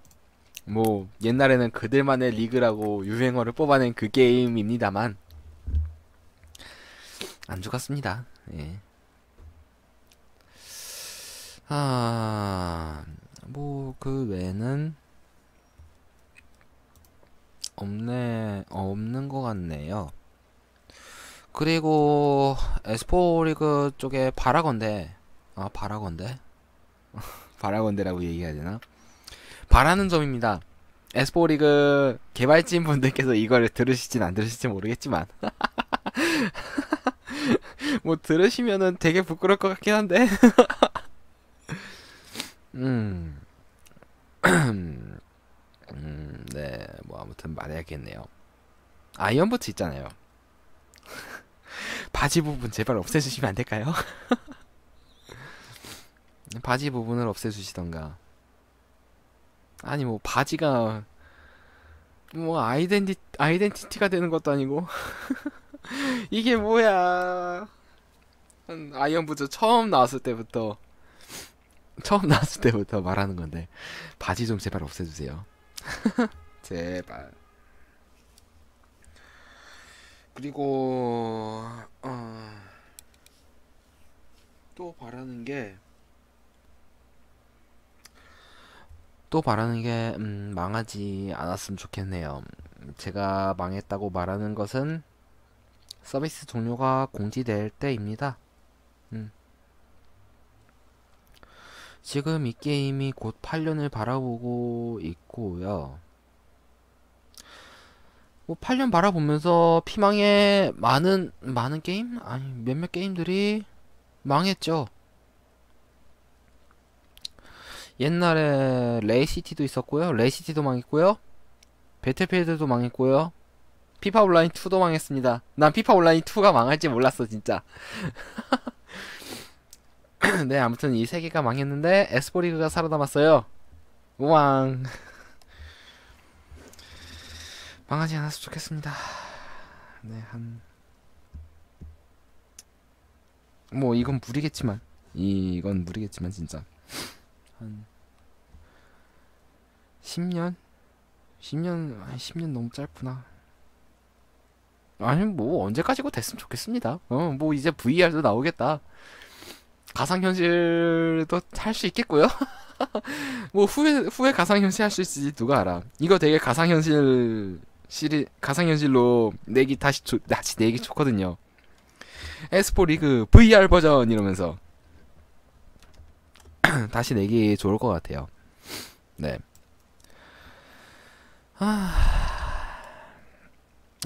뭐, 옛날에는 그들만의 리그라고 유행어를 뽑아낸 그 게임입니다만, 안 죽었습니다. 예. 아, 뭐, 그 외에는, 없네, 어, 없는 것 같네요. 그리고 에스포 리그 쪽에 바라건대 아, 바라건대 바라건데라고 얘기해야 되나? 바라는 점입니다. 에스포 리그 개발진 분들께서 이걸 들으실진 안 들으실지 모르겠지만. 뭐 들으시면은 되게 부끄러울 것 같긴 한데. 말해야겠네요. 아이언부츠 있잖아요. 바지 부분 제발 없애주시면 안 될까요? 바지 부분을 없애주시던가. 아니 뭐 바지가 뭐 아이덴티 아이덴티티가 되는 것도 아니고 이게 뭐야? 아이언 부츠 처음 나왔을 때부터 처음 나왔을 때부터 말하는 건데 바지 좀 제발 없애주세요. 제발. 그리고 어, 또 바라는 게 또 바라는 게 음, 망하지 않았으면 좋겠네요. 제가 망했다고 말하는 것은 서비스 종료가 공지될 때입니다. 음. 지금 이 게임이 곧 8년을 바라보고 있고요. 뭐 8년 바라보면서 피망에 많은 많은 게임 아니 몇몇 게임들이 망했죠. 옛날에 레이시티도 있었고요. 레이시티도 망했고요. 배틀필드도 망했고요. 피파 온라인 2도 망했습니다. 난 피파 온라인 2가 망할지 몰랐어 진짜. 네 아무튼 이 세 개가 망했는데 에스포리그가 살아남았어요. 우왕. 망하지 않았으면 좋겠습니다. 네, 한. 뭐, 이건 무리겠지만. 이건 무리겠지만, 진짜. 한. 10년? 10년, 한 10년 너무 짧구나. 아니, 뭐, 언제까지고 됐으면 좋겠습니다. 어, 뭐, 이제 VR도 나오겠다. 가상현실도 할 수 있겠고요. 뭐 후에 후에 가상현실 할 수있지 누가 알아. 이거 되게 가상현실 시리 가상현실로 내기 다시 조, 다시 내기 좋거든요. 에스포 리그 VR 버전 이러면서 다시 내기 좋을 것 같아요. 네. 아,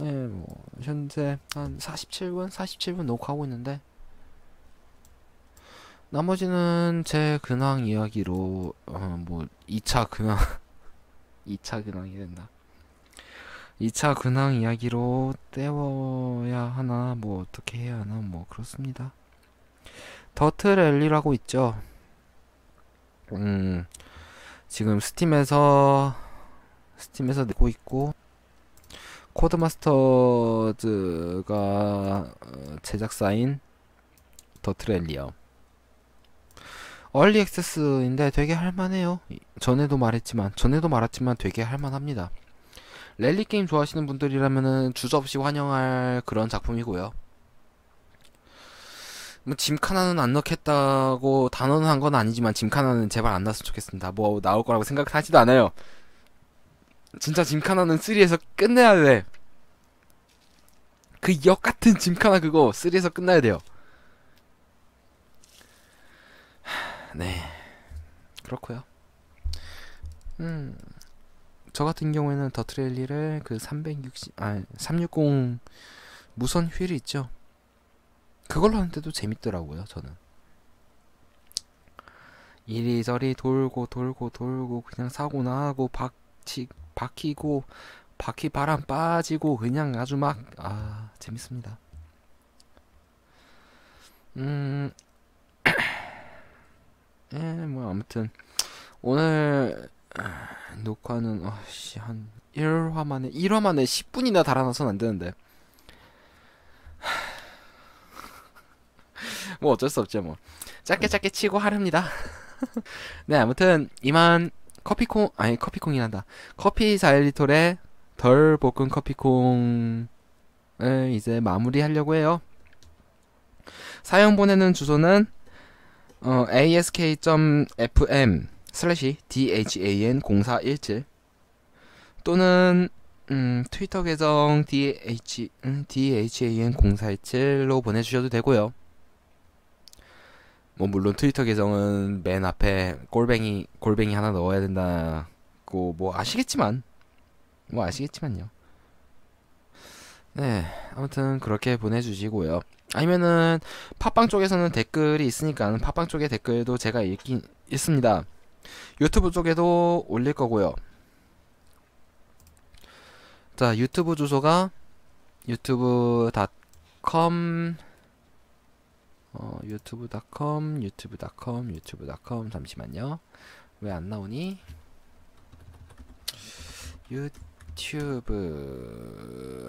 네, 뭐 현재 한 47분, 47분 녹화하고 있는데 나머지는 제 근황 이야기로 어, 뭐 2차 근황, 2차 근황이 된다. 2차 근황 이야기로 때워야 하나 뭐 어떻게 해야 하나 뭐 그렇습니다. 더트 랠리라고 있죠. 음 지금 스팀에서 스팀에서 내고 있고 코드마스터즈가 어, 제작사인 더트 랠리요. 얼리 액세스인데 되게 할만해요. 전에도 말했지만 전에도 말했지만 되게 할만합니다. 랠리 게임 좋아하시는 분들이라면은 주저없이 환영할 그런 작품이고요. 뭐, 짐카나는 안 넣겠다고 단언한건 아니지만 짐카나는 제발 안 났으면 좋겠습니다. 뭐 나올 거라고 생각하지도 않아요. 진짜 짐카나는 3에서 끝내야 돼. 그 역같은 짐카나 그거 3에서 끝나야 돼요. 네. 그렇고요. 음. 저 같은 경우에는 더 트레일리를 그 360, 아, 360 무선 휠이 있죠. 그걸로 하는데도 재밌더라고요, 저는. 이리저리 돌고 돌고 돌고 그냥 사고 나고 박치 박히고 바퀴 바람 빠지고 그냥 아주 막 아 재밌습니다. 음, 예, 뭐 아무튼 오늘 아, 녹화는 아씨 어, 한 1화 만에 1화 만에 10분이나 달아나서는안 되는데. 뭐 어쩔 수 없죠 뭐. 짧게 음. 짧게 치고 하렵니다. 네 아무튼 이만 커피콩 아니 커피콩이란다. 커피 4일리톨의 덜 볶은 커피콩을 이제 마무리하려고 해요. 사용 보내는 주소는 어, ask.fm 슬래시 dhan0417 또는 음, 트위터 계정 dh, 음, dhan0417로 보내주셔도 되고요. 뭐 물론 트위터 계정은 맨 앞에 골뱅이 골뱅이 하나 넣어야 된다고 뭐 아시겠지만 뭐 아시겠지만요. 네 아무튼 그렇게 보내주시고요. 아니면은 팟빵 쪽에서는 댓글이 있으니까 팟빵 쪽의 댓글도 제가 읽긴 읽습니다. 유튜브 쪽에도 올릴 거고요. 자, 유튜브 주소가 유튜브.com 어, 유튜브.com 유튜브.com 유튜브.com 잠시만요. 왜 안 나오니? 유튜브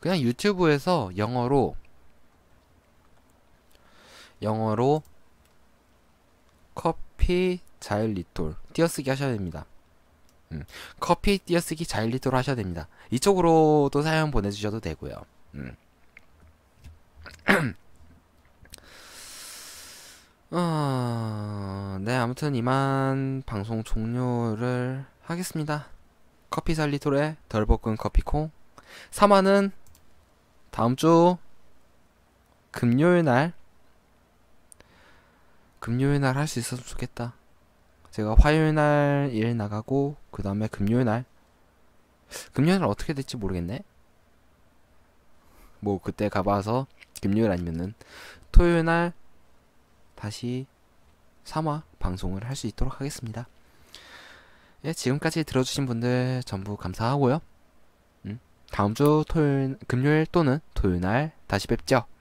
그냥 유튜브에서 영어로 영어로 커피 자일리톨 띄어쓰기 하셔야 됩니다. 음, 커피 띄어쓰기 자일리톨 하셔야 됩니다. 이쪽으로도 사연 보내주셔도 되고요. 음. 어, 네 아무튼 이만 방송 종료를 하겠습니다. 커피 살리톨의 덜볶은 커피콩 3화는 다음 주 금요일 날 금요일 날 할 수 있었으면 좋겠다. 제가 화요일 날 일 나가고 그 다음에 금요일 날 금요일 날 어떻게 될지 모르겠네. 뭐 그때 가봐서 금요일 아니면은 토요일 날 다시 3화 방송을 할 수 있도록 하겠습니다. 예, 지금까지 들어주신 분들 전부 감사하고요. 음, 다음 주 토요일, 금요일 또는 토요일 날 다시 뵙죠.